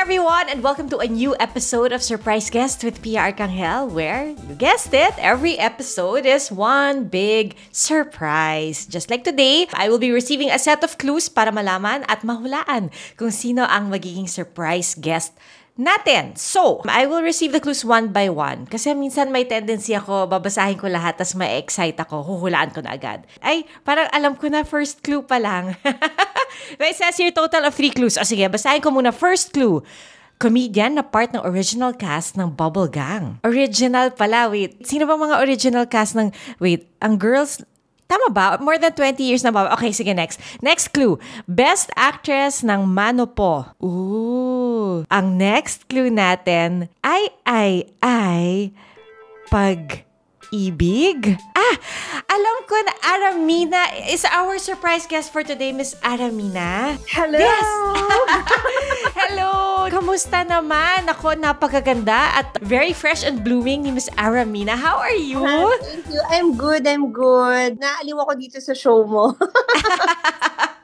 everyone, and welcome to a new episode of Surprise Guest with Pia Arcangel, where, you guessed it, every episode is one big surprise. Just like today, I will be receiving a set of clues para malaman at mahulaan kung sino ang magiging surprise guest natin. So, I will receive the clues one by one. Kasi minsan may tendency ako, babasahin ko lahat, tas ma-excite ako, huhulaan ko na agad. Ay, parang alam ko na first clue pa lang. It says here, total of three clues. O sige, basahin ko muna first clue. Comedian na part ng original cast ng Bubble Gang. Original pala, wait. Sino ba mga original cast ng... Wait, ang girls Tama ba? More than 20 years na ba? Okay, sige, next. Next clue. Best actress ng Manopo. Ooh. Ang next clue natin ay, ay, ay, pag pag-ibig? Ah, alam ko na Aramina is our surprise guest for today, Miss Aramina. Hello! Yes! Hello! Kamusta naman? Ako, napakaganda at very fresh and blooming ni Miss Aramina. How are you? thank you. I'm good, I'm good. Naaliw ako dito sa show mo.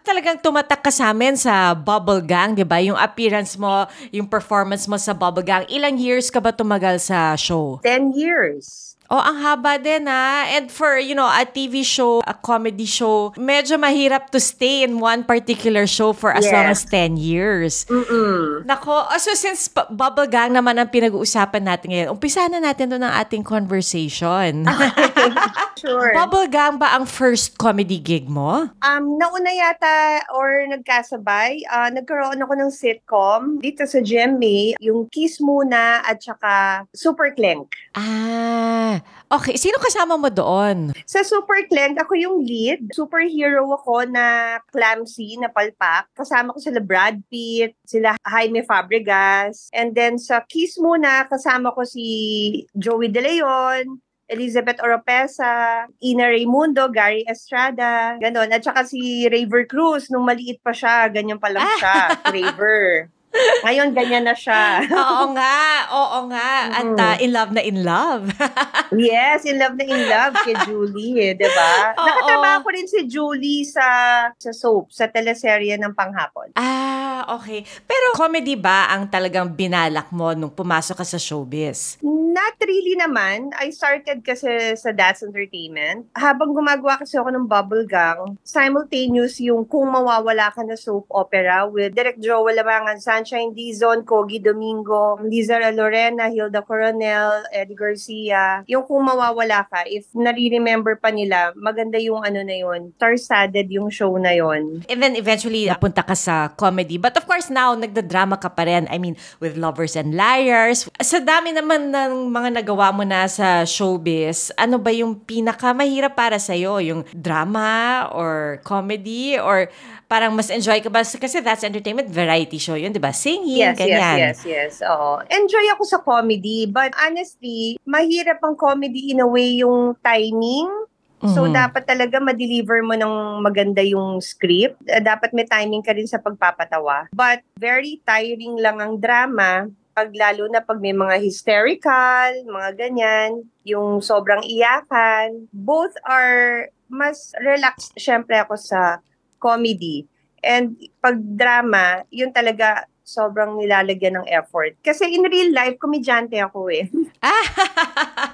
talagang tumatak ka sa amin sa Bubble Gang, di ba? Yung appearance mo, yung performance mo sa Bubble Gang. Ilang years ka ba tumagal sa show? 10 years. Oh, ang haba din ha. And for, you know, a TV show, a comedy show, medyo mahirap to stay in one particular show for as yes. long as 10 years. Mm-mm. Nako, oh, so since bubble gang naman ang pinag-uusapan natin ngayon, umpisa na natin to ng ating conversation. sure. Bubble gang ba ang first comedy gig mo? Um, nauna yata or nagkasabay, uh, nagkaroon ako ng sitcom dito sa Jemmy, yung Kiss Muna at saka Super Clink. Ah, Okay, sino kasama mo doon? Sa Super Clank, ako yung lead. Superhero ako na clumsy, na palpak. Kasama ko sila Brad Pitt, sila Jaime Fabregas. And then sa Kiss Muna, kasama ko si Joey De Leon, Elizabeth Oropesa, Ina Raimundo, Gary Estrada, ganun. At saka si Raver Cruz, nung maliit pa siya, ganyan pa lang siya, Raver. Ngayon, ganyan na siya. oo nga, oo nga. At uh, in love na in love. yes, in love na in love kay Julie, eh, di ba? Nakatrabaho ko rin si Julie sa sa soap, sa teleserye ng panghapon. Ah, okay. Pero comedy ba ang talagang binalak mo nung pumasok ka sa showbiz? Not really naman. I started kasi sa That's Entertainment. Habang gumagawa kasi ako ng bubble gang, simultaneous yung kung mawawala ka na soap opera with Direct Joel Lamangan Sanchez Sunshine Dizon, Kogi Domingo, Liza Lorena, Hilda Coronel, Eddie Garcia. Yung kung mawawala ka, if nare-remember pa nila, maganda yung ano na yun, star-studded yung show na yun. And then eventually, napunta ka sa comedy. But of course now, nagda-drama ka pa rin. I mean, with Lovers and Liars. Sa dami naman ng mga nagawa mo na sa showbiz, ano ba yung pinakamahirap para sa'yo? Yung drama or comedy or parang mas enjoy ka ba? Kasi that's entertainment variety show yun, di ba? singing, yes, ganyan. Yes, yes, yes. Oo. Enjoy ako sa comedy, but honestly, mahirap ang comedy in a way yung timing. Mm-hmm. So, dapat talaga ma-deliver mo ng maganda yung script. Eh, dapat may timing ka rin sa pagpapatawa. But, very tiring lang ang drama pag lalo na pag may mga hysterical, mga ganyan, yung sobrang iyakan. Both are mas relaxed syempre ako sa comedy. And pag drama, yun talaga sobrang nilalagyan ng effort. Kasi in real life, komedyante ako eh.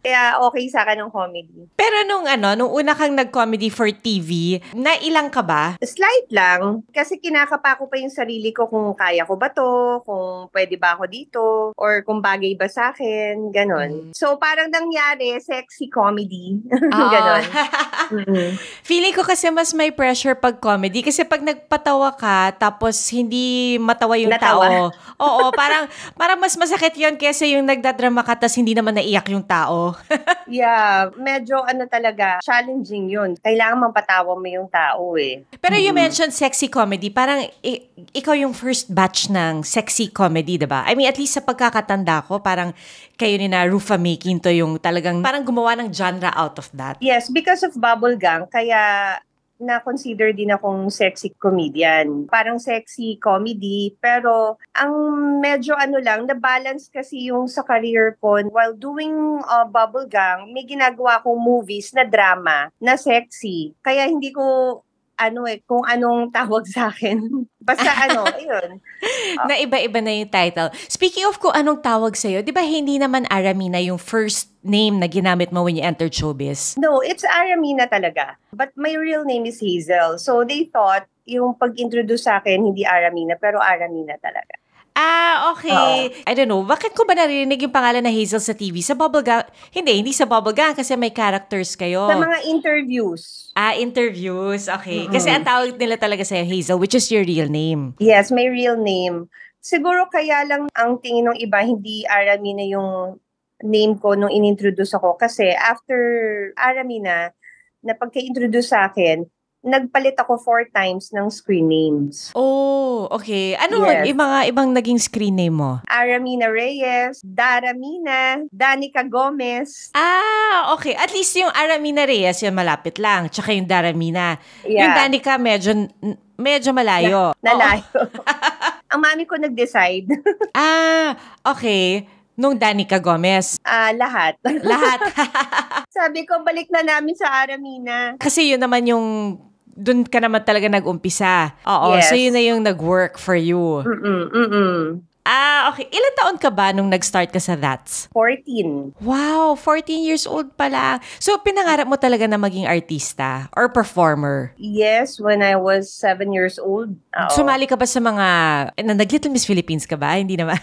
Kaya okay sa akin ng comedy. Pero nung ano, nung una kang nag-comedy for TV, na ilang ka ba? Slight lang. Kasi kinakapa ko pa yung sarili ko kung kaya ko ba to, kung pwede ba ako dito, or kung bagay ba sa akin, ganon. Mm. So parang nangyari, sexy comedy. Oh. ganon. mm-hmm. Feeling ko kasi mas may pressure pag comedy. Kasi pag nagpatawa ka, tapos hindi matawa yung Natawa. tao. Oo, parang, parang mas masakit yon kesa yung nagdadrama ka, tapos hindi naman naiyak yung tao. yeah, medyo ano talaga, challenging yun. Kailangan mapatawa mo yung tao eh. Pero mm-hmm. you mentioned sexy comedy. Parang ikaw yung first batch ng sexy comedy, diba? I mean, at least sa pagkakatanda ko, parang kayo ni na Rufa Making to yung talagang parang gumawa ng genre out of that. Yes, because of Bubble Gang, kaya na-consider din akong sexy comedian. Parang sexy comedy, pero ang medyo ano lang, na-balance kasi yung sa career ko. While doing uh, Bubble Gang, may ginagawa akong movies na drama, na sexy. Kaya hindi ko ano eh, kung anong tawag sa akin. Basta ano, ayun. Oh. Na iba-iba na yung title. Speaking of kung anong tawag sa'yo, di ba hindi naman Aramina yung first name na ginamit mo when you entered showbiz? No, it's Aramina talaga. But my real name is Hazel. So they thought yung pag-introduce sa akin, hindi Aramina, pero Aramina talaga. Ah, okay. Uh-oh. I don't know. Bakit ko ba narinig yung pangalan na Hazel sa TV? Sa Bubblegum? Hindi, hindi sa Bubblegum kasi may characters kayo. Sa mga interviews. Ah, interviews. Okay. Mm-hmm. Kasi ang tawag nila talaga sa'yo Hazel, which is your real name. Yes, my real name. Siguro kaya lang ang tingin ng iba, hindi Aramina yung name ko nung inintroduce ako kasi after Aramina, na pagka-introduce sa akin, nagpalit ako four times ng screen names. Oh, okay. Ano yes. yung mga ibang naging screen name mo? Aramina Reyes, Daramina, Danica Gomez. Ah, okay. At least yung Aramina Reyes, yung malapit lang. Tsaka yung Daramina. Yeah. Yung Danica, medyo, medyo malayo. Na, nalayo. Ang mami ko nag-decide. ah, okay nung Danica Gomez? Ah, uh, lahat. lahat. Sabi ko, balik na namin sa Aramina. Kasi yun naman yung doon ka naman talaga nag-umpisa. Oo, yes. so yun na yung nag-work for you. Mm-mm, mm-mm. Ah, okay. Ilan taon ka ba nung nag-start ka sa That's? 14. Wow, 14 years old pala. So, pinangarap mo talaga na maging artista or performer? Yes, when I was 7 years old. Oo. Sumali ka ba sa mga, na nag-Little Miss Philippines ka ba? Hindi naman.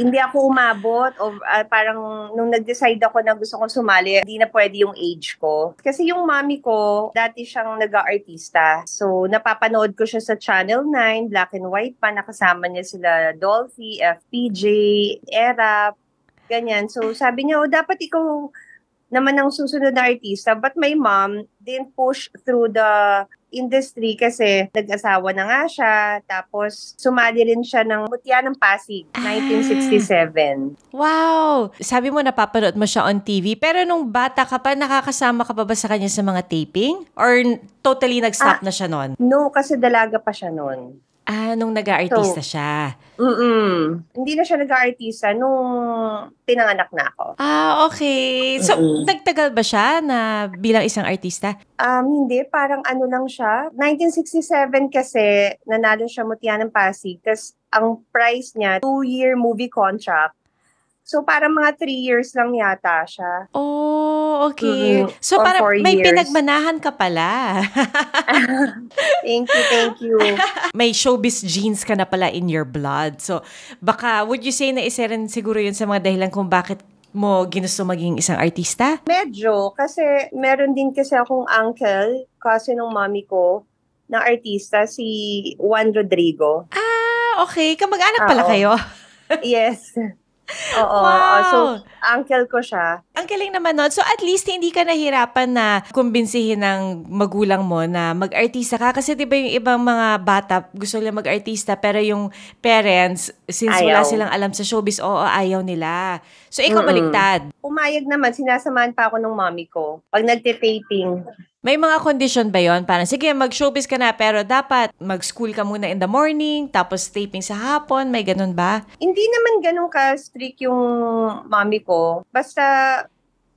hindi ako umabot o uh, ah, parang nung nag-decide ako na gusto kong sumali, hindi na pwede yung age ko. Kasi yung mommy ko, dati siyang nag-artista. So, napapanood ko siya sa Channel 9, Black and White pa, nakasama niya sila Dolphy, PFP, FPJ, ERAP, ganyan. So sabi niya, oh, dapat ikaw naman ang susunod na artista. But my mom didn't push through the industry kasi nag-asawa na nga siya. Tapos, sumali rin siya ng Mutya ng Pasig, ah. 1967. Wow! Sabi mo napapanood mo siya on TV. Pero nung bata ka pa, nakakasama ka pa ba sa kanya sa mga taping? Or totally nag-stop ah, na siya noon? No, kasi dalaga pa siya noon. Ah, nung nag-aartista so, siya. Mm-mm. Hindi na siya nag-aartista nung pinanganak na ako. Ah, okay. So, mm-mm. nagtagal ba siya na bilang isang artista? Um, hindi. Parang ano lang siya. 1967 kasi nanalo siya Mutya ng Pasig. Tapos ang price niya, two-year movie contract. So, parang mga three years lang yata siya. Oh, okay. Mm-hmm. So, Or parang may years. pinagmanahan ka pala. thank you, thank you. may showbiz genes ka na pala in your blood. So, baka, would you say na isa rin siguro yun sa mga dahilan kung bakit mo ginusto maging isang artista? Medyo, kasi meron din kasi akong uncle, kasi ng mommy ko, na artista, si Juan Rodrigo. Ah, okay. Kamag-anak pala ah, kayo? yes. Oo. Wow. Uh, so, uncle ko siya. Ang galing naman nun. So, at least hindi ka nahirapan na kumbinsihin ng magulang mo na mag-artista ka. Kasi di ba yung ibang mga bata, gusto nila mag-artista, pero yung parents, since ayaw. wala silang alam sa showbiz, oo, ayaw nila. So, ikaw Mm-mm. baliktad. Pumayag naman, sinasamahan pa ako ng mommy ko. Pag nagte-taping, may mga condition ba yon Parang, sige, mag-showbiz ka na, pero dapat mag-school ka muna in the morning, tapos taping sa hapon, may ganun ba? Hindi naman ganun ka-strict yung mami ko. Basta,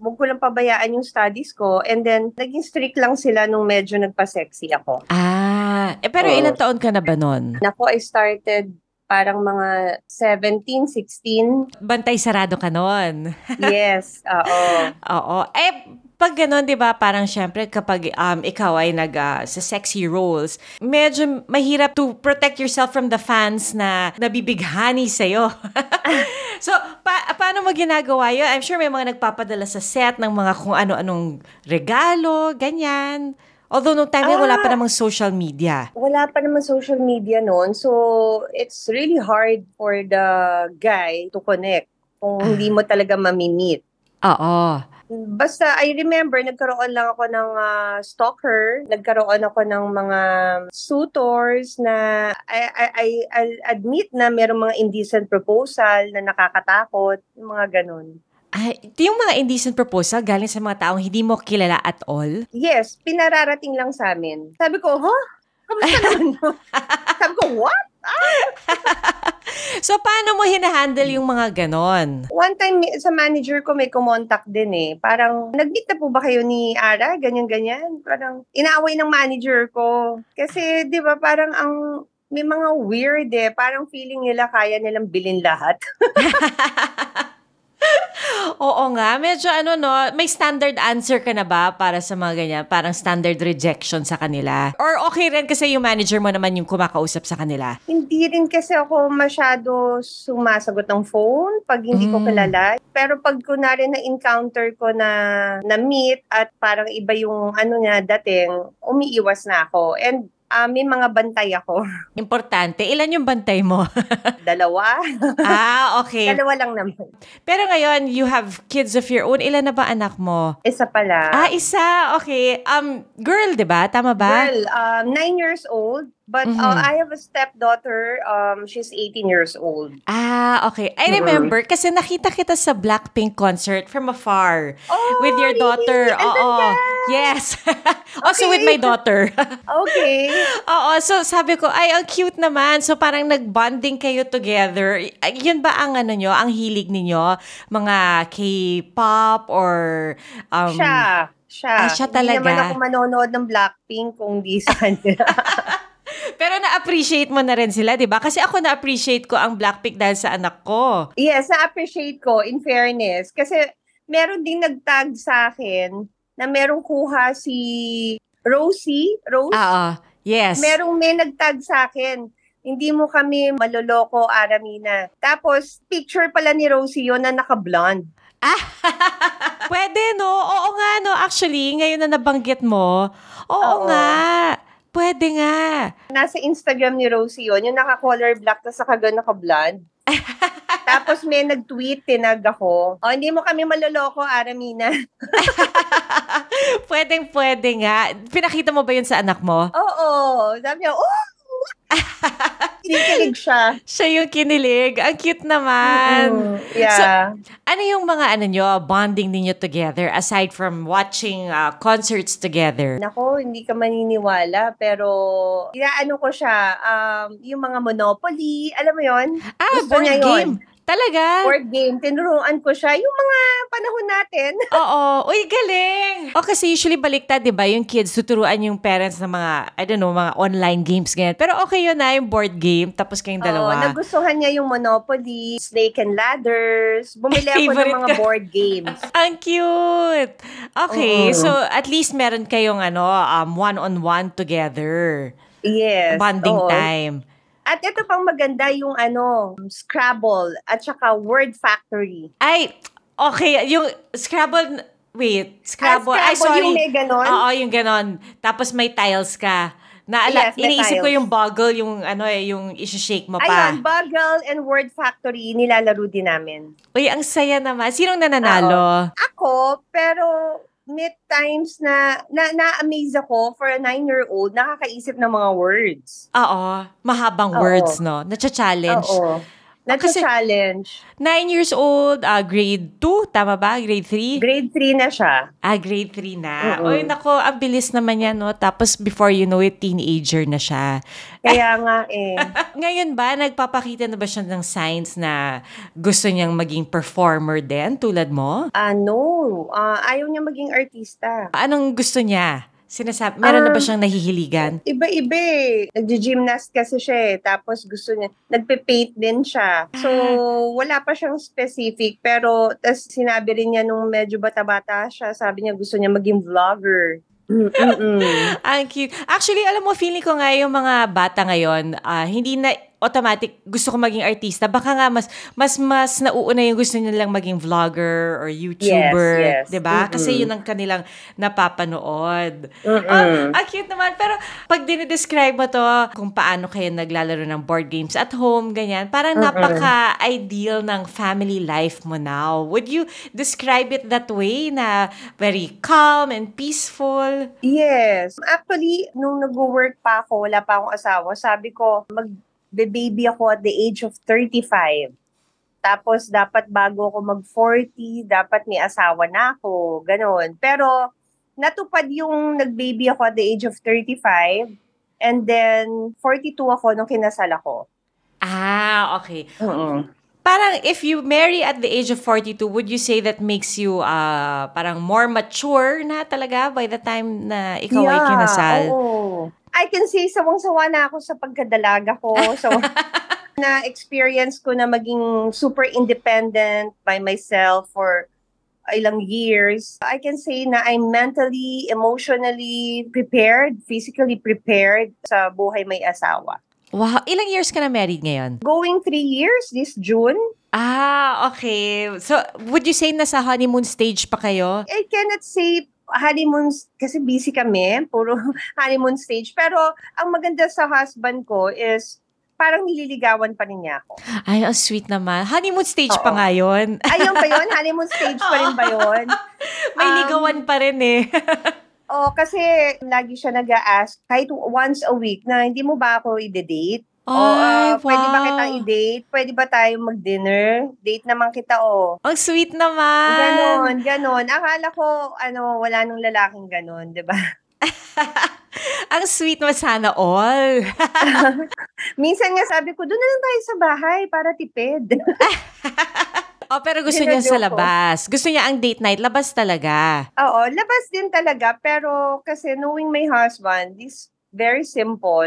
huwag ko lang pabayaan yung studies ko. And then, naging strict lang sila nung medyo nagpa-sexy ako. Ah, eh, pero so, ilang taon ka na ba nun? Nako, I started parang mga 17, 16. Bantay sarado ka noon. yes, oo. Oo. Eh, pag ganun, di ba, parang syempre kapag um, ikaw ay nag uh, sa sexy roles, medyo mahirap to protect yourself from the fans na nabibighani sa'yo. so, pa- paano mo ginagawa yun? I'm sure may mga nagpapadala sa set ng mga kung ano-anong regalo, ganyan. Although nung time ah, wala pa ah. namang social media. Wala pa namang social media noon. So, it's really hard for the guy to connect kung ah. hindi mo talaga mamimit. Oo. Basta I remember nagkaroon lang ako ng uh, stalker, nagkaroon ako ng mga suitors na I, I, I I'll admit na merong mga indecent proposal na nakakatakot, mga ganun. Ay, ito yung mga indecent proposal galing sa mga taong hindi mo kilala at all? Yes, pinararating lang sa amin. Sabi ko, huh? Kamusta naman? Sabi ko, what? so, paano mo hinahandle yung mga ganon? One time sa manager ko, may kumontak din eh. Parang, nag-meet na po ba kayo ni Ara? Ganyan-ganyan. Parang, inaaway ng manager ko. Kasi, di ba, parang ang may mga weird eh. Parang feeling nila kaya nilang bilhin lahat. Oo nga, medyo ano no, may standard answer ka na ba para sa mga ganyan? Parang standard rejection sa kanila? Or okay rin kasi yung manager mo naman yung kumakausap sa kanila? Hindi rin kasi ako masyado sumasagot ng phone pag hindi mm. ko hmm. kilala. Pero pag kunwari na encounter ko na na meet at parang iba yung ano niya dating, umiiwas na ako. And Uh, may mga bantay ako. Importante. Ilan yung bantay mo? Dalawa. ah, okay. Dalawa lang naman. Pero ngayon, you have kids of your own. Ilan na ba anak mo? Isa pala. Ah, isa. Okay. Um, girl, di ba? Tama ba? Girl. Um, nine years old. But uh, mm-hmm. uh, I have a stepdaughter. Um, she's 18 years old. Ah, okay. I mm-hmm. remember mm-hmm. kasi nakita kita sa Blackpink concert from afar oh, with your daughter. Oo. Oh, oh. Yes. also with my daughter. okay. Oo. So sabi ko, ay, ang cute naman. So parang nagbonding kayo together. Yun ba ang ano nyo, ang hilig ninyo? Mga K-pop or... Um, siya. Siya. Ah, siya talaga. Hindi naman ako manonood ng Blackpink kung di sa Pero na-appreciate mo na rin sila, di ba? Kasi ako na-appreciate ko ang Blackpink dahil sa anak ko. Yes, na-appreciate ko, in fairness. Kasi meron ding nagtag sa akin na merong kuha si Rosie. Rose? Oo, ah, ah. yes. Merong may nagtag sa akin. Hindi mo kami maloloko, Aramina. Tapos, picture pala ni Rosie yun na naka-blonde. Ah, Pwede, no? Oo nga, no? Actually, ngayon na nabanggit mo, oo, oo. nga. Pwede nga. Nasa Instagram ni Rosie yun, yung naka-color black na sa kagano ka blonde Tapos may nag-tweet, tinag ako. O, oh, hindi mo kami maloloko, Aramina. Pwedeng-pwede nga. Pinakita mo ba yun sa anak mo? Oo. Sabi niya, oh! kinilig siya. Siya yung kinilig. Ang cute naman. Mm-hmm. Yeah. So, ano yung mga ano nyo, bonding ninyo together aside from watching uh, concerts together? Nako, hindi ka maniniwala pero inaano ko siya, um, yung mga Monopoly, alam mo yon? Ah, Gusto board game. Yun. Talaga? Board game. Tinuruan ko siya yung mga panahon natin. Oo. Uy, galing! O kasi usually baliktad, di ba? Yung kids, tuturuan yung parents ng mga, I don't know, mga online games, ganyan. Pero okay yun na, ah, yung board game. Tapos kayong dalawa. Oo, nagustuhan niya yung Monopoly, Snake and Ladders. Bumili ako ng mga ka. board games. Ang cute! Okay, Oo. so at least meron kayong ano, um, one-on-one -on -one together. Yes. Bonding oo. time. At ito pang maganda yung ano, Scrabble at saka Word Factory. Ay, okay. Yung Scrabble, wait, Scrabble. Ah, Scrabble Ay, sorry. yung may ganon? Oo, yung ganon. Tapos may tiles ka. Naala, yes, iniisip tiles. ko yung boggle, yung ano eh, yung isi-shake mo pa. Ayun, boggle and word factory, nilalaro din namin. Uy, ang saya naman. Sinong nananalo? Uh-oh. Ako, pero met times na, na na-amaze ako for a nine-year-old, nakakaisip ng mga words. Oo. Mahabang Oo. words, no? na challenge Oo. Ah, Nag-challenge. Nine years old, uh, grade 2, tama ba? Grade 3? Grade 3 na siya. Ah, grade 3 na. mm Oy, nako, ang bilis naman yan, no? Tapos before you know it, teenager na siya. Kaya nga eh. Ngayon ba, nagpapakita na ba siya ng signs na gusto niyang maging performer din, tulad mo? Ah, uh, no. Uh, ayaw niya maging artista. Anong gusto niya? Sinasabi, meron um, na ba um, siyang nahihiligan? Iba-iba eh. Nag-gymnast kasi siya eh. Tapos gusto niya, nagpe-paint din siya. So, ah. wala pa siyang specific. Pero, tas sinabi rin niya nung medyo bata-bata siya, sabi niya gusto niya maging vlogger. Ang cute. Actually, alam mo, feeling ko nga yung mga bata ngayon, uh, hindi na automatic gusto ko maging artista. Baka nga mas mas mas nauuna yung gusto nilang maging vlogger or YouTuber, yes, yes. 'di ba? Mm-hmm. Kasi yun ang kanilang napapanood. Uh, hmm cute naman pero pag dinedescribe mo to kung paano kayo naglalaro ng board games at home ganyan, parang mm-hmm. napaka-ideal ng family life mo now. Would you describe it that way na very calm and peaceful? Yes. Actually, nung nag-work pa ako, wala pa akong asawa, sabi ko mag nagbe-baby ako at the age of 35. Tapos, dapat bago ako mag-40, dapat may asawa na ako, ganoon. Pero, natupad yung nagbaby ako at the age of 35. And then, 42 ako nung kinasal ako. Ah, okay. Mm-mm. Parang if you marry at the age of 42, would you say that makes you uh, parang more mature na talaga by the time na ikaw yeah, ay kinasal? Oo. I can say sawang-sawa na ako sa pagkadalaga ko. So, na experience ko na maging super independent by myself for ilang years. I can say na I'm mentally, emotionally prepared, physically prepared sa buhay may asawa. Wow. Ilang years ka na married ngayon? Going three years this June. Ah, okay. So, would you say nasa honeymoon stage pa kayo? I cannot say honeymoon, kasi busy kami, puro honeymoon stage. Pero ang maganda sa husband ko is parang nililigawan pa rin niya ako. Ay, ang sweet naman. Honeymoon stage Oo. pa nga yun. Ayun pa yun? Honeymoon stage pa rin ba yun? May um, ligawan pa rin eh. oh, kasi lagi siya nag-ask kahit once a week na hindi mo ba ako i-date? Oh, uh, ah, wow. Pwede ba kitang i-date? Pwede ba tayo mag-dinner? Date naman kita, oh. Ang oh, sweet naman. Ganon, ganon. Akala ko, ano, wala nung lalaking ganon, di ba? Ang sweet mo sana all. Minsan nga sabi ko, doon na lang tayo sa bahay para tipid. Oh, pero gusto Hinadyo niya sa labas. Ko. Gusto niya ang date night, labas talaga. Oo, labas din talaga. Pero kasi knowing my husband, he's very simple.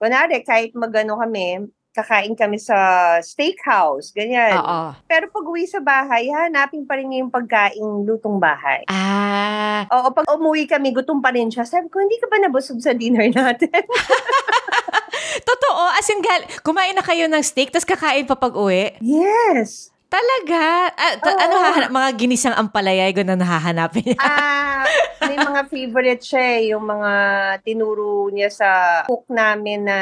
Kunwari, kahit magano kami, kakain kami sa steakhouse, ganyan. Oo. Pero pag uwi sa bahay, hanapin pa rin niya yung pagkain lutong bahay. Ah. Oo, pag umuwi kami, gutom pa rin siya. Sabi ko, hindi ka ba nabusog sa dinner natin? Totoo, as in, gal- kumain na kayo ng steak, tapos kakain pa pag uwi? Yes. Talaga? Ah, ta- Oo. ano hahanap? Mga ginisang ampalaya, yun na nahahanapin niya. Ah, may mga favorite siya eh, yung mga tinuro niya sa cook namin na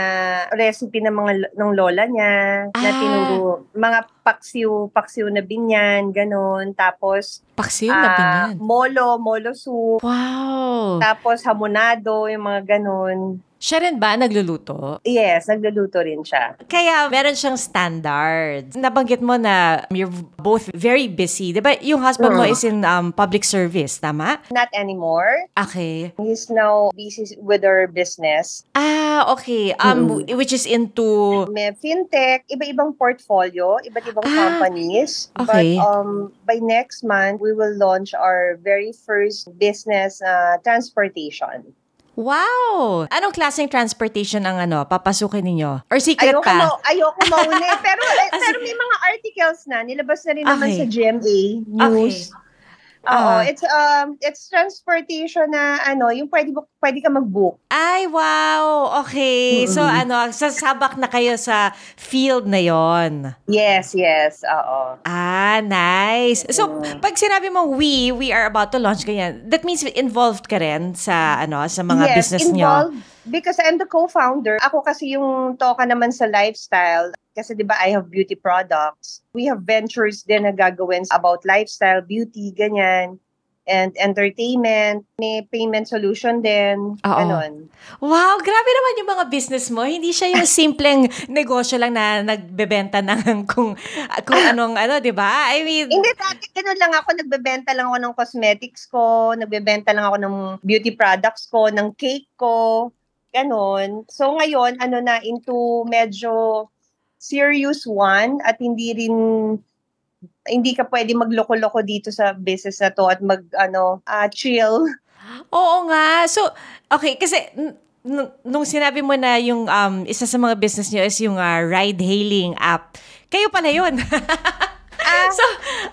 recipe ng mga ng lola niya ah. na tinuro mga paksiw, paksiw na binyan, ganun. Tapos, paksiw na ah, binyan? Molo, molo soup. Wow! Tapos, hamonado, yung mga ganun. Siya rin ba nagluluto? Yes, nagluluto rin siya. Kaya meron siyang standards. Nabanggit mo na you're both very busy. Diba yung husband mm. mo is in um, public service, tama? Not anymore. Okay. He's now busy with our business. Ah, okay. Um, mm. Which is into... May fintech, iba-ibang portfolio, iba ibang ibang ah, companies. Okay. But um, by next month, we will launch our very first business uh, transportation. Wow! Anong klaseng transportation ang ano, papasukin ninyo? Or secret ayoko pa? Ma- ayoko mauna. pero, eh, ah, pero may mga articles na. Nilabas na rin okay. naman sa GMA News. Okay. Oo, ah. it's um it's transportation na ano, yung pwede pwede ka mag-book. Ay, wow. Okay. Mm-hmm. So ano, sasabak na kayo sa field na 'yon. Yes, yes. Oo. Ah, nice. Mm-hmm. So mm. pag sinabi mo we, we are about to launch ganyan. That means involved ka rin sa ano, sa mga yes, business involved. nyo. Because I'm the co-founder. Ako kasi yung toka naman sa lifestyle. Kasi di ba I have beauty products. We have ventures din na gagawin about lifestyle, beauty, ganyan and entertainment. May payment solution din. Ah, oo. Ganun. Wow, grabe naman yung mga business mo. Hindi siya yung simpleng negosyo lang na nagbebenta ng kung, kung anong ano, di ba? I mean... Hindi, dati ganun lang ako. Nagbebenta lang ako ng cosmetics ko. Nagbebenta lang ako ng beauty products ko, ng cake ko. Ganon. So ngayon, ano na, into medyo serious one at hindi rin hindi ka pwede magloko-loko dito sa business na to at mag ano uh, chill. Oo nga. So okay kasi n- nung sinabi mo na yung um, isa sa mga business niyo is yung uh, ride hailing app. Kayo pala yun. ah, so,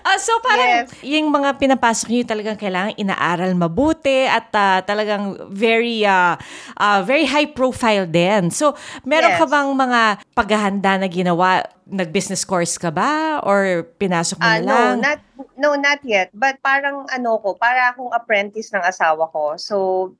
uh, so parang yes. yung mga pinapasok niyo talagang kailangan inaaral mabuti at uh, talagang very uh, uh, very high profile din. So, meron yes. ka bang mga paghahanda na ginawa? Nag-business course ka ba or pinasok mo uh, na lang? No, not no, not yet. But parang ano ko, para akong apprentice ng asawa ko. So,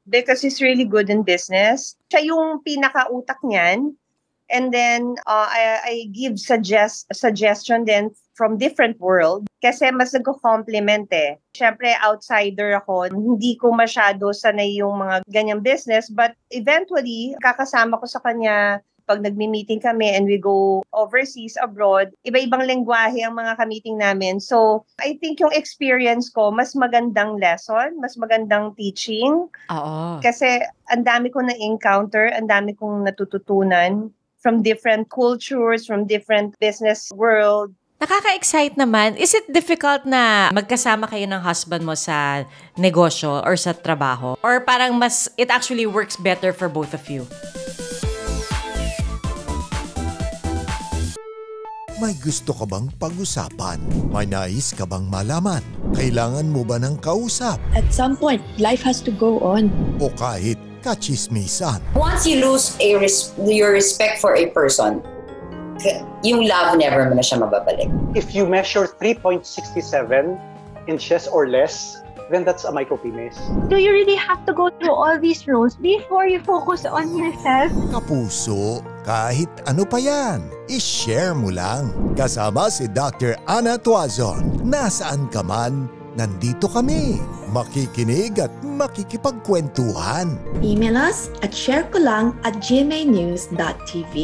because he's really good in business, siya yung pinakautak niyan. And then uh, I, I give suggest suggestion then from different world kasi mas nagko-complement eh. Siyempre, outsider ako. Hindi ko masyado sanay yung mga ganyang business but eventually, kakasama ko sa kanya pag nagmi-meeting kami and we go overseas, abroad, iba-ibang lengguwahe ang mga kamiting namin. So, I think yung experience ko, mas magandang lesson, mas magandang teaching. Oo. Kasi ang dami ko na-encounter, ang dami kong natututunan from different cultures, from different business world. Nakaka-excite naman. Is it difficult na magkasama kayo ng husband mo sa negosyo or sa trabaho? Or parang mas, it actually works better for both of you? May gusto ka bang pag-usapan? May nais ka bang malaman? Kailangan mo ba ng kausap? At some point, life has to go on. O kahit kachismisan. Once you lose a res- your respect for a person, yung love never mo na siya mababalik. If you measure 3.67 inches or less, then that's a micro Do you really have to go through all these roles before you focus on yourself? Kapuso, kahit ano pa yan, ishare mo lang. Kasama si Dr. Ana Tuazon. Nasaan ka man, nandito kami makikinig at makikipagkwentuhan. Email us at sharekolang at gmanews.tv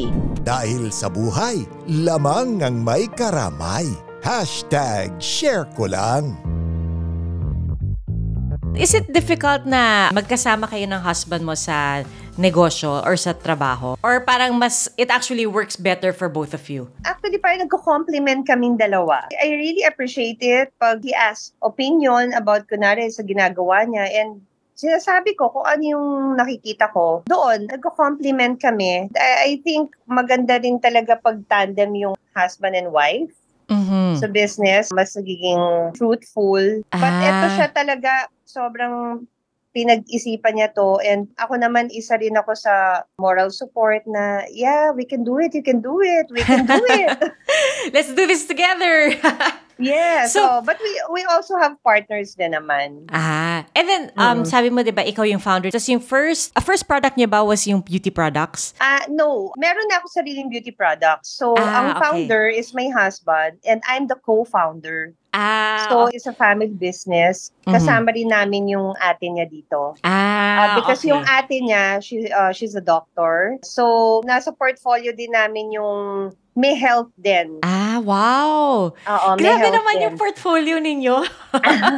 Dahil sa buhay, lamang ang may karamay. Hashtag sharekolang. Is it difficult na magkasama kayo ng husband mo sa negosyo or sa trabaho? Or parang mas, it actually works better for both of you? Actually, parang nagko-compliment kaming dalawa. I really appreciate it pag he asks opinion about kunwari sa ginagawa niya and sinasabi ko kung ano yung nakikita ko. Doon, nagko-compliment kami. I, I think maganda rin talaga pag tandem yung husband and wife mm-hmm. sa business. Mas nagiging fruitful. Ah. But eto ah. siya talaga, sobrang pinag-isipan niya to and ako naman isa rin ako sa moral support na yeah, we can do it, you can do it, we can do it. Let's do this together. Yeah, so, so oh, but we we also have partners din naman. Ah. And then um mm. sabi mo 'di ba ikaw yung founder. So yung first uh, first product niya ba was yung beauty products? Ah, uh, no. Meron na ako sariling beauty products. So ah, ang founder okay. is my husband and I'm the co-founder. Ah, so, okay. it's a family business. Mhm. Kasama mm-hmm. rin namin yung ate niya dito. Ah, uh, because okay. yung ate niya, she, uh, she's a doctor. So, nasa portfolio din namin yung may health din. Ah, wow! Oo, may Grabe health naman din. yung portfolio ninyo.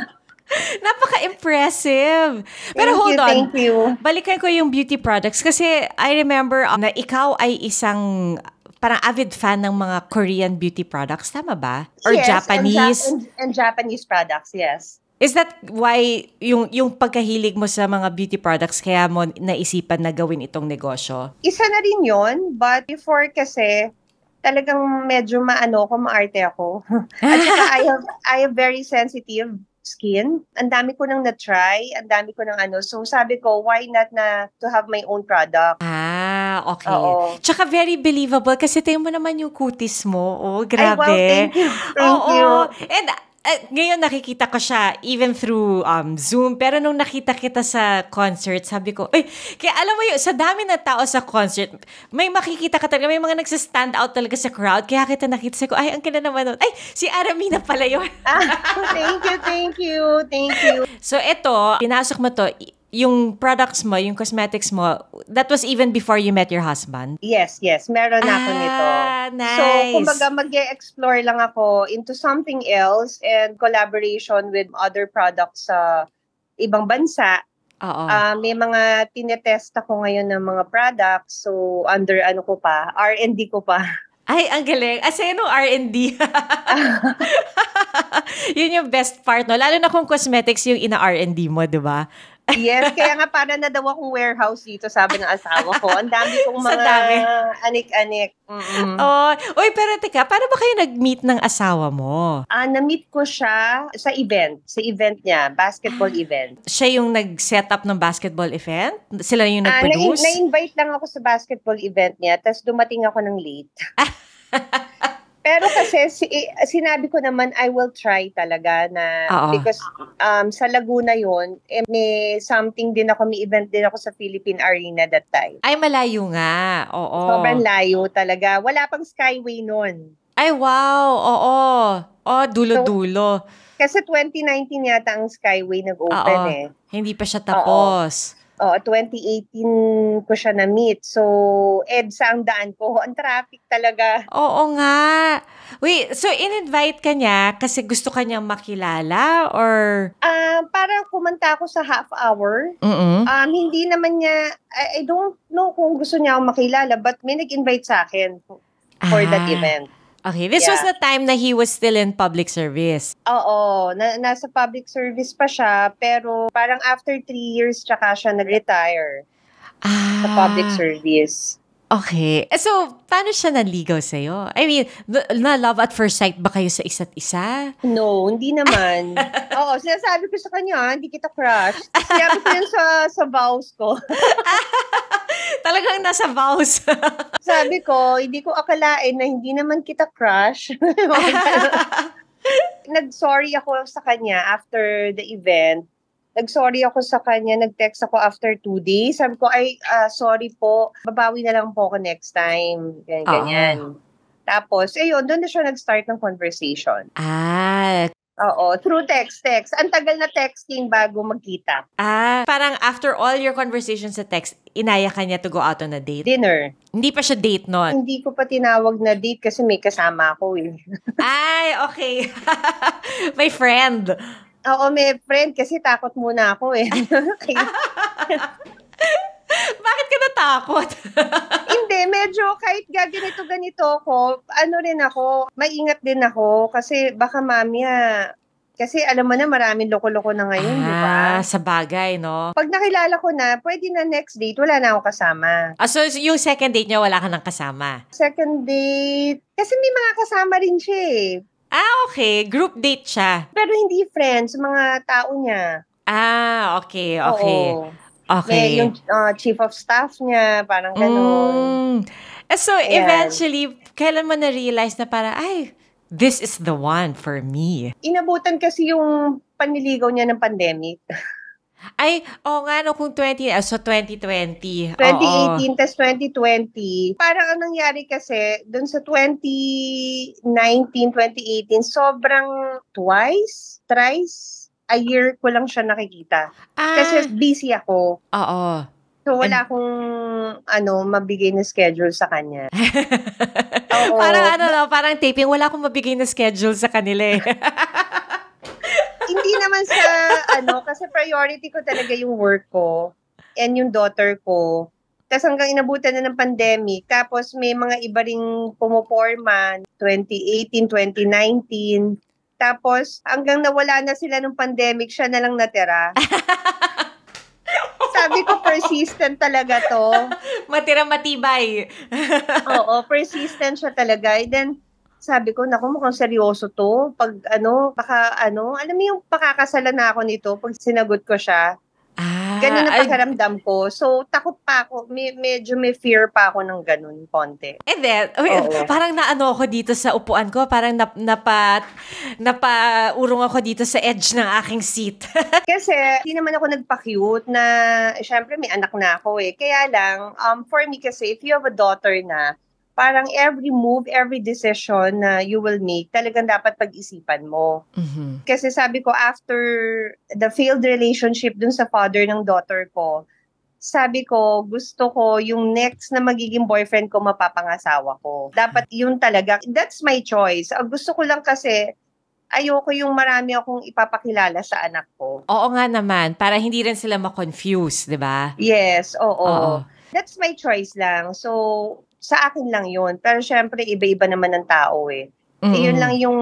Napaka-impressive. Pero thank hold you, on. Thank you. Balikan ko yung beauty products kasi I remember um, na ikaw ay isang parang avid fan ng mga Korean beauty products, tama ba? Or yes, Japanese? And, and, and Japanese products, yes. Is that why yung yung pagkahilig mo sa mga beauty products kaya mo naisipan na gawin itong negosyo? Isa na rin 'yon, but before kasi talagang medyo maano ko, maarte ako. At saka I have, I have very sensitive skin. Ang dami ko nang na-try, ang dami ko nang ano. So sabi ko, why not na to have my own product? Ah, okay. Oo. Tsaka very believable kasi tayo mo naman yung cutis mo. Oh, grabe. Ay, wow, thank you. Thank Oo. you. And at eh, ngayon nakikita ko siya even through um, Zoom. Pero nung nakita kita sa concert, sabi ko, ay, kaya alam mo yun, sa dami na tao sa concert, may makikita ka talaga, may mga nagsa-stand out talaga sa crowd. Kaya kita nakita sa ko, ay, ang kila naman nun. Ay, si Aramina pala yun. ah, thank you, thank you, thank you. So ito, pinasok mo to, yung products mo, yung cosmetics mo, that was even before you met your husband? Yes, yes. Meron na ah, ako nito. Ah, nice. So, kumbaga, mag-explore lang ako into something else and collaboration with other products sa uh, ibang bansa. Uh, may mga tinetest ako ngayon ng mga products. So, under ano ko pa, R&D ko pa. Ay, ang galing. As in, no, R&D. Yun yung best part, no? Lalo na kung cosmetics yung ina-R&D mo, di ba? yes, kaya nga para na daw akong warehouse dito, sabi ng asawa ko. Ang dami kong mga dami. anik-anik. mm Oh, oy, pero teka, paano ba kayo nag-meet ng asawa mo? Ah, uh, na-meet ko siya sa event, sa event niya, basketball ah. event. Siya yung nag-set up ng basketball event? Sila yung ah, nag-produce? uh, na- na-invite lang ako sa basketball event niya, tapos dumating ako ng late. Pero kasi si, sinabi ko naman I will try talaga na Oo. because um sa Laguna yon eh, may something din ako may event din ako sa Philippine Arena that time. Ay malayo nga. Oo. Sobrang layo talaga. Wala pang skyway noon. Ay wow. Oo. Oh, dulo-dulo. So, kasi 2019 yata ang skyway nag-open Oo. eh. Hindi pa siya tapos. Oo. Oo, 2018 ko siya na-meet. So, EDSA ang daan ko. Ang traffic talaga. Oo nga. Wait, so in-invite ka niya kasi gusto ka niyang makilala or? Uh, para kumanta ako sa half hour. Um, hindi naman niya, I, I don't know kung gusto niya akong makilala but may nag-invite sa akin for ah. that event. Okay, this yeah. was the time na he was still in public service. Oo, na, nasa public service pa siya, pero parang after three years tsaka siya nag-retire ah. sa public ah. service. Okay. Eh, so, paano siya naligaw sa'yo? I mean, na love at first sight ba kayo sa isa't isa? No, hindi naman. Oo, sinasabi ko sa kanya, ah, hindi kita crush. Sinabi ko yun sa, sa vows ko. Talagang nasa vows. sabi ko, hindi ko akalain na hindi naman kita crush. Nag-sorry ako sa kanya after the event. Nag-sorry ako sa kanya, nag-text ako after two days. Sabi ko, ay, uh, sorry po, babawi na lang po ako next time. Ganyan, ah. ganyan. Oh. Tapos, ayun, doon na siya nag-start ng conversation. Ah, Oo, through text, text. Ang tagal na texting bago magkita. Ah, parang after all your conversations sa text, inaya ka niya to go out on a date? Dinner. Hindi pa siya date noon? Hindi ko pa tinawag na date kasi may kasama ako eh. Ay, okay. may friend. Oo, may friend kasi takot muna ako eh. Bakit ka natakot? Hindi, medyo kahit gaganito-ganito ako, ano rin ako, maingat din ako kasi baka mamaya kasi alam mo na maraming loko-loko na ngayon, ah, di ba? Ah, sa bagay, no? Pag nakilala ko na, pwede na next date, wala na ako kasama. Ah, so yung second date niya, wala ka nang kasama? Second date, kasi may mga kasama rin siya eh. Ah, okay. Group date siya. Pero hindi friends, mga tao niya. Ah, okay, okay. Oo. Okay. May, yung uh, chief of staff niya, parang ganun. Mm. Eh, so, Ayan. eventually, kailan mo na-realize na para, ay, this is the one for me? Inabutan kasi yung paniligaw niya ng pandemic. Ay, oo oh, nga, no, kung 20, ah, so 2020. 2018, oh, oh. 2020. Parang ang nangyari kasi, dun sa 2019, 2018, sobrang twice, thrice, a year ko lang siya nakikita. Ah. Kasi busy ako. Oo. So, wala And, akong, ano, mabigay na schedule sa kanya. Oo. Parang ano, no, parang taping, wala akong mabigay na schedule sa kanila eh. Hindi naman sa, ano, kasi priority ko talaga yung work ko and yung daughter ko. Tapos hanggang inabutan na ng pandemic. Tapos may mga iba ring pumuporma, 2018, 2019. Tapos, hanggang nawala na sila nung pandemic, siya na lang natira. Sabi ko, persistent talaga to. Matira matibay. Oo, persistent siya talaga. And then, sabi ko, naku, mukhang seryoso to. Pag ano, baka ano, alam mo yung pakakasala na ako nito pag sinagot ko siya. Ganun ang ah, pakiramdam ko. So, takot pa ako. May, medyo may fear pa ako ng ganun, ponte. And then, okay, parang naano ako dito sa upuan ko. Parang nap, napa, napaurong ako dito sa edge ng aking seat. Kasi, hindi naman ako nagpa-cute na, syempre, may anak na ako eh. Kaya lang, um, for me kasi, if you have a daughter na, parang every move, every decision na you will make, talagang dapat pag-isipan mo. Mm-hmm. Kasi sabi ko, after the failed relationship dun sa father ng daughter ko, sabi ko, gusto ko yung next na magiging boyfriend ko, mapapangasawa ko. Dapat yun talaga. That's my choice. Gusto ko lang kasi ayoko yung marami akong ipapakilala sa anak ko. Oo nga naman, para hindi rin sila ma-confuse, di ba? Yes, oo. oo. That's my choice lang. So, sa akin lang yun. Pero syempre, iba-iba naman ng tao eh. Mm-hmm. E lang yung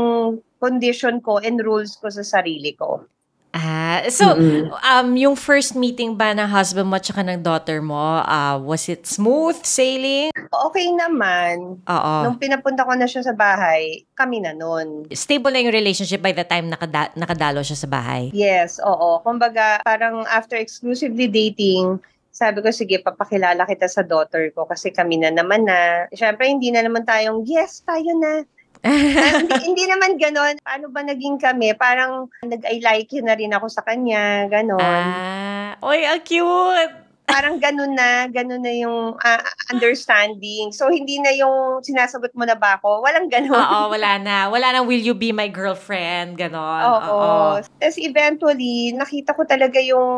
condition ko and rules ko sa sarili ko. Ah, so mm-hmm. um yung first meeting ba ng husband mo at saka ng daughter mo, uh, was it smooth sailing? Okay naman. Oo. Nung pinapunta ko na siya sa bahay, kami na noon. Stable na yung relationship by the time nakada- nakadalo siya sa bahay? Yes, oo. Kumbaga, parang after exclusively dating, sabi ko, sige, papakilala kita sa daughter ko kasi kami na naman na. Siyempre, hindi na naman tayong, yes, tayo na. Ah, hindi, hindi naman ganon. Paano ba naging kami? Parang nag-I like you na rin ako sa kanya, ganon. Ah, oy, ang cute! parang ganun na, ganun na yung uh, understanding. So, hindi na yung sinasagot mo na ba ako? Walang ganun. Oo, wala na. Wala na, will you be my girlfriend? Ganon. Oo. Oo. Tapos eventually, nakita ko talaga yung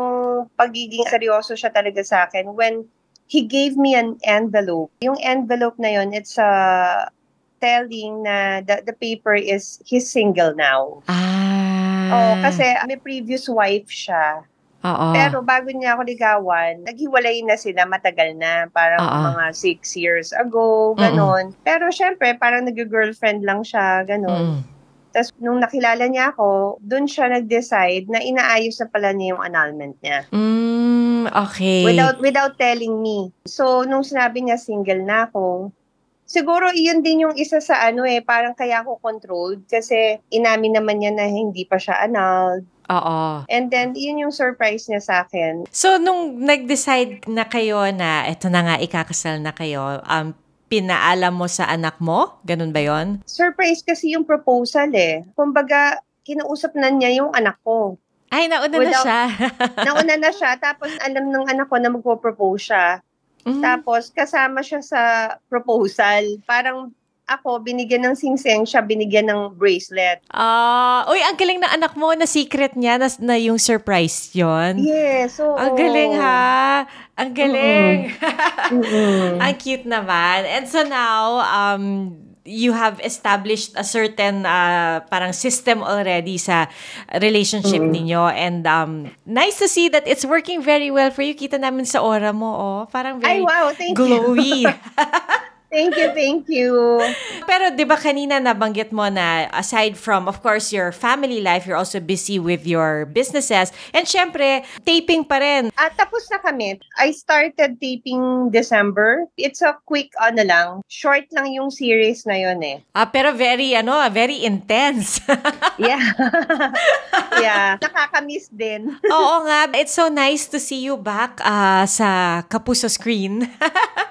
pagiging seryoso siya talaga sa akin when he gave me an envelope. Yung envelope na yun, it's a ah, telling na the, the paper is he's single now. Ah. Oh, kasi may previous wife siya. Oo. Pero bago niya ako ligawan, naghiwalay na sila matagal na. Parang Oo. mga six years ago, ganun. Mm-mm. Pero syempre, parang nag-girlfriend lang siya, ganun. Mm. Tapos nung nakilala niya ako, dun siya nag-decide na inaayos na pala niya yung annulment niya. Mm, okay. Without, without telling me. So, nung sinabi niya single na ako, siguro iyon din yung isa sa ano eh, parang kaya ko controlled kasi inamin naman niya na hindi pa siya anal. Oo. And then, yun yung surprise niya sa akin. So, nung nag-decide na kayo na, eto na nga, ikakasal na kayo, um, pinaalam mo sa anak mo? Ganun ba yon? Surprise kasi yung proposal eh. Kumbaga, kinausap na niya yung anak ko. Ay, nauna Without, na siya. nauna na siya. Tapos, alam ng anak ko na magpo-propose siya. Mm-hmm. Tapos kasama siya sa proposal. Parang ako, binigyan ng singseng siya, binigyan ng bracelet. Ah, uh, uy, ang galing na anak mo, na secret niya, na, na yung surprise yon. Yes, so... Ang galing ha. Ang galing. Mm-hmm. mm-hmm. ang cute naman. And so now, um, you have established a certain uh, parang system already sa relationship mm-hmm. ninyo and um nice to see that it's working very well for you kita namin sa aura mo oh parang very Ay, wow, thank glowy you. Thank you, thank you. Pero 'di ba kanina nabanggit mo na aside from of course your family life, you're also busy with your businesses and syempre taping pa rin. At ah, tapos na kami. I started taping December. It's a quick ano lang, short lang yung series na yon eh. Ah, pero very ano, very intense. yeah. yeah. Nakakamiss din. Oo nga. It's so nice to see you back uh, sa Kapuso Screen.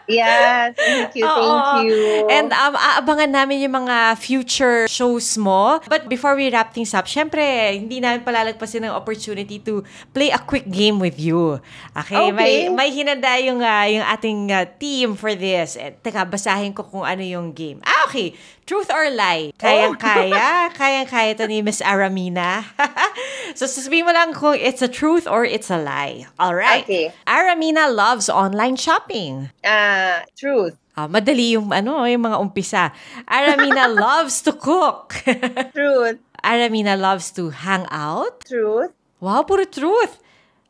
yes. Thank you. Thank Thank you. And um, aabangan namin yung mga future shows mo. But before we wrap things up, syempre, hindi namin palalagpasin ng opportunity to play a quick game with you. Okay? okay. May, may hinanda yung, uh, yung ating uh, team for this. Eh, teka, basahin ko kung ano yung game. Ah, okay. Truth or lie? Oh. Kayang-kaya? Oh. Kayang-kaya to ni Miss Aramina. so, sasabihin mo lang kung it's a truth or it's a lie. All right. Okay. Aramina loves online shopping. Uh, truth uh, madali yung ano yung mga umpisa. Aramina loves to cook. truth. Aramina loves to hang out. Truth. Wow, puro truth.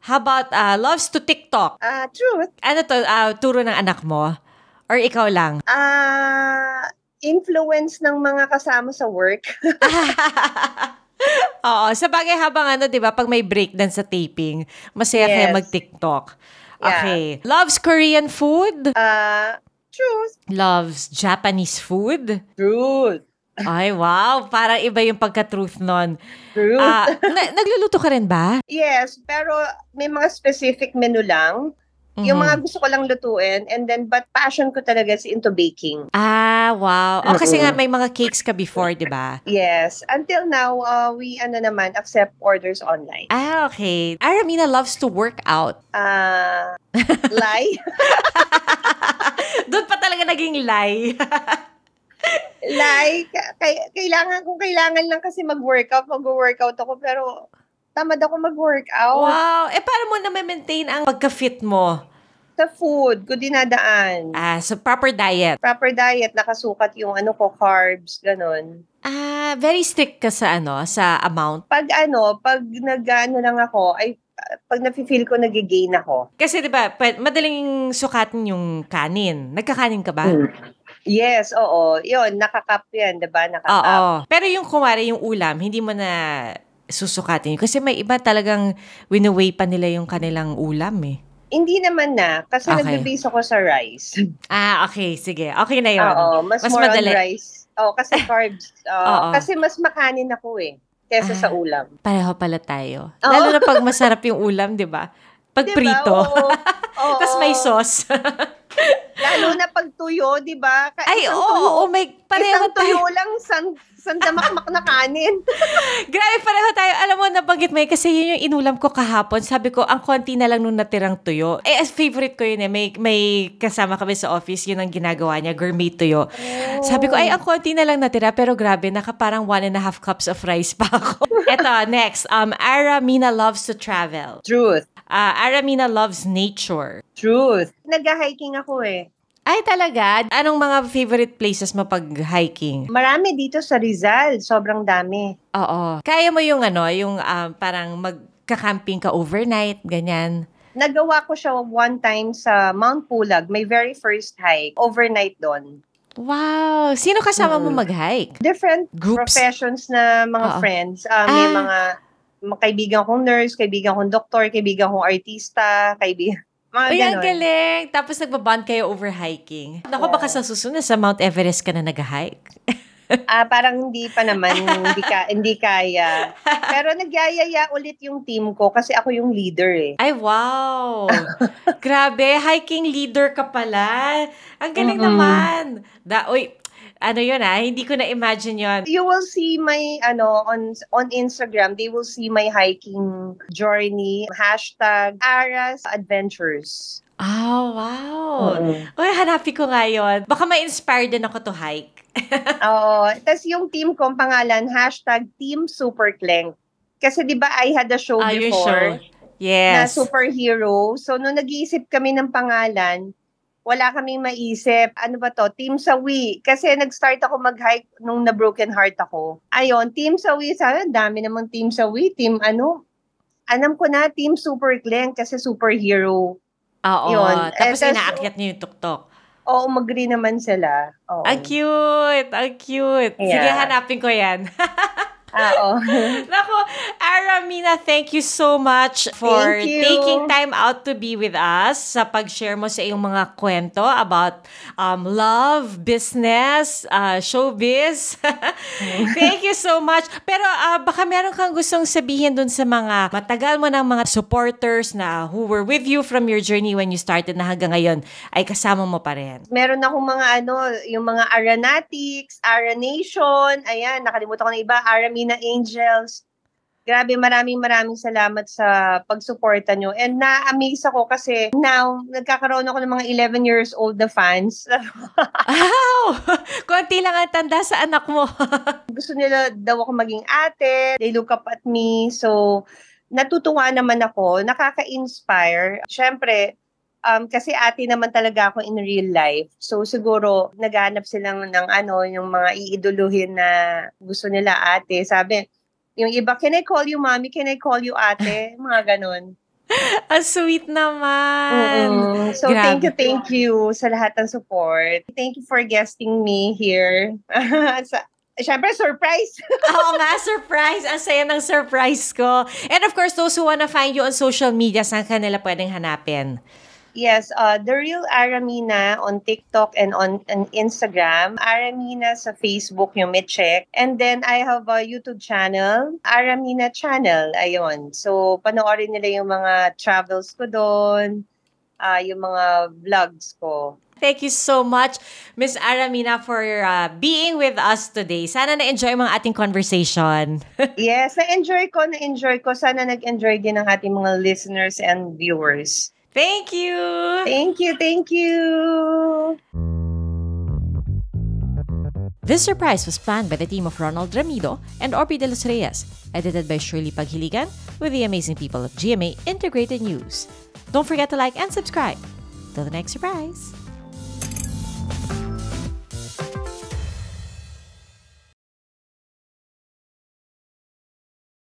How about uh, loves to TikTok? Uh, truth. Ano to, uh, turo ng anak mo? Or ikaw lang? uh, influence ng mga kasama sa work. Oo, sa bagay habang ano, 'di ba, pag may break din sa taping, masaya yes. kayo mag-TikTok. Yeah. Okay. Loves Korean food? Uh, Truth. Loves Japanese food. Truth. Ay, wow. Parang iba yung pagka-truth nun. Truth. Uh, na- nagluluto ka rin ba? Yes, pero may mga specific menu lang. Mm-hmm. Yung mga mm-hmm. gusto ko lang lutuin and then but passion ko talaga is into baking. Ah, wow. Oh, mm-hmm. kasi nga may mga cakes ka before, 'di ba? Yes. Until now, uh, we ano naman accept orders online. Ah, okay. Aramina loves to work out. Ah, uh, lie. Doon pa talaga naging lie. lie, kay- kailangan kung kailangan lang kasi mag-workout, mag-workout ako pero tamad ako mag-workout. Wow! Eh, paano mo na-maintain ang pagka-fit mo? Sa food ko dinadaan. Ah, so proper diet. Proper diet, nakasukat yung ano ko, carbs, ganun. Ah, very strict ka sa ano, sa amount? Pag ano, pag nag-ano lang ako, ay pag nafe-feel ko nag-gain ako. Kasi 'di ba, madaling sukatin yung kanin. Nagkakanin ka ba? Hmm. Yes, oo. 'Yon, nakakap 'yan, 'di ba? Nakakap. Oo. Pero yung kumare yung ulam, hindi mo na susukatin? Kasi may iba talagang winaway pa nila yung kanilang ulam eh. Hindi naman na. Kasi okay. nagbe ko sa rice. Ah, okay. Sige. Okay na yun. Oo. Mas, mas more madali. on rice. Oo, kasi carbs. Oo, Oo. Kasi mas makanin ako eh. Kesa ah, sa ulam. Pareho pala tayo. Oo. Lalo na pag masarap yung ulam, di ba? Pag diba? prito. Tapos may sauce. Lalo na pag tuyo, di ba? Ka- Ay, oo. Oh, oh may pareho isang tayo. tuyo lang, san, san damakmak na kanin. Grabe, pareho tayo. Alam mo, nabanggit may kasi yun yung inulam ko kahapon. Sabi ko, ang konti na lang nung natirang tuyo. Eh, favorite ko yun eh. May, may kasama kami sa office, yun ang ginagawa niya, gourmet tuyo. Oh. Sabi ko, ay, ang konti na lang natira, pero grabe, naka parang one and a half cups of rice pa ako. Eto, next. Um, Ara Mina loves to travel. Truth uh, Aramina loves nature. Truth. Nag-hiking ako eh. Ay, talaga? Anong mga favorite places mo pag hiking? Marami dito sa Rizal. Sobrang dami. Oo. Kaya mo yung ano, yung um, parang magka-camping ka overnight, ganyan? Nagawa ko siya one time sa Mount Pulag, my very first hike. Overnight doon. Wow! Sino kasama mo mm. mag-hike? Different Groups? professions na mga Oo. friends. Uh, ah. may ah. mga kaibigan kong nurse, kaibigan kong doktor, kaibigan kong artista, kaibigan, mga Uy, ang galing. Tapos nagbabond kayo over hiking. Naku, yeah. baka sa susunod sa Mount Everest ka na nag-hike. Ah, uh, parang hindi pa naman, hindi, ka, hindi kaya. Pero nagyayaya ulit yung team ko kasi ako yung leader eh. Ay, wow! Grabe, hiking leader ka pala. Ang galing mm-hmm. naman. Da, uy, ano yun ah, hindi ko na-imagine yun. You will see my, ano, on, on Instagram, they will see my hiking journey, hashtag Aras Adventures. Oh, wow. Mm-hmm. Uy, hanapin ko nga yun. Baka ma-inspire din ako to hike. Oo. Tapos yung team ko, pangalan, hashtag Team Superkleng. Kasi di ba I had a show ah, before. Sure? Yes. Na superhero. So, nung nag-iisip kami ng pangalan, wala kaming maisip, ano ba to, Team Sawi. Kasi nag-start ako mag-hike nung na-broken heart ako. Ayun, Team Sawi, sana dami namang Team Sawi, Team ano. Anam ko na, Team Super Glenn kasi superhero. Oo, Yun. tapos eh, inaakyat niyo yung tuktok. Oo, mag naman sila. Oh. Ang cute! Ang cute! Yeah. Sige, hanapin ko yan. Oo. Nako, Aramina, thank you so much for taking time out to be with us sa pag-share mo sa iyong mga kwento about um, love, business, uh, showbiz. thank you so much. Pero uh, baka meron kang gustong sabihin dun sa mga matagal mo ng mga supporters na who were with you from your journey when you started na hanggang ngayon ay kasama mo pa rin. Meron akong mga ano, yung mga Aranatics, Aranation, ayan, nakalimutan ko na iba, Aramina Filipina Angels. Grabe, maraming maraming salamat sa pagsuporta nyo. And na-amaze ako kasi now, nagkakaroon ako ng mga 11 years old na fans. wow! Konti lang ang tanda sa anak mo. Gusto nila daw ako maging ate. They look up at me. So, natutuwa naman ako. Nakaka-inspire. Siyempre, Um, kasi ate naman talaga ako in real life. So siguro naghanap sila ng ano, yung mga iiduluhin na gusto nila ate. Sabi, yung iba, can I call you mommy? Can I call you ate? Mga ganun. Ang ah, sweet naman. Mm-mm. So Grabe. thank you, thank you sa lahat ng support. Thank you for guesting me here. sa Siyempre, surprise! Oo nga, surprise! Ang saya ng surprise ko. And of course, those who wanna find you on social media, saan ka nila pwedeng hanapin? Yes, uh, the real Aramina on TikTok and on, on Instagram. Aramina sa Facebook yung may check. And then I have a YouTube channel, Aramina Channel. Ayun. So panoorin nila yung mga travels ko doon, uh, yung mga vlogs ko. Thank you so much, Miss Aramina, for uh, being with us today. Sana na-enjoy mga ating conversation. yes, na-enjoy ko, na-enjoy ko. Sana nag-enjoy din ang ating mga listeners and viewers. Thank you. Thank you. Thank you. This surprise was planned by the team of Ronald Ramido and Orby de los Reyes, edited by Shirley Paghiligan with the amazing people of GMA Integrated News. Don't forget to like and subscribe. Till the next surprise.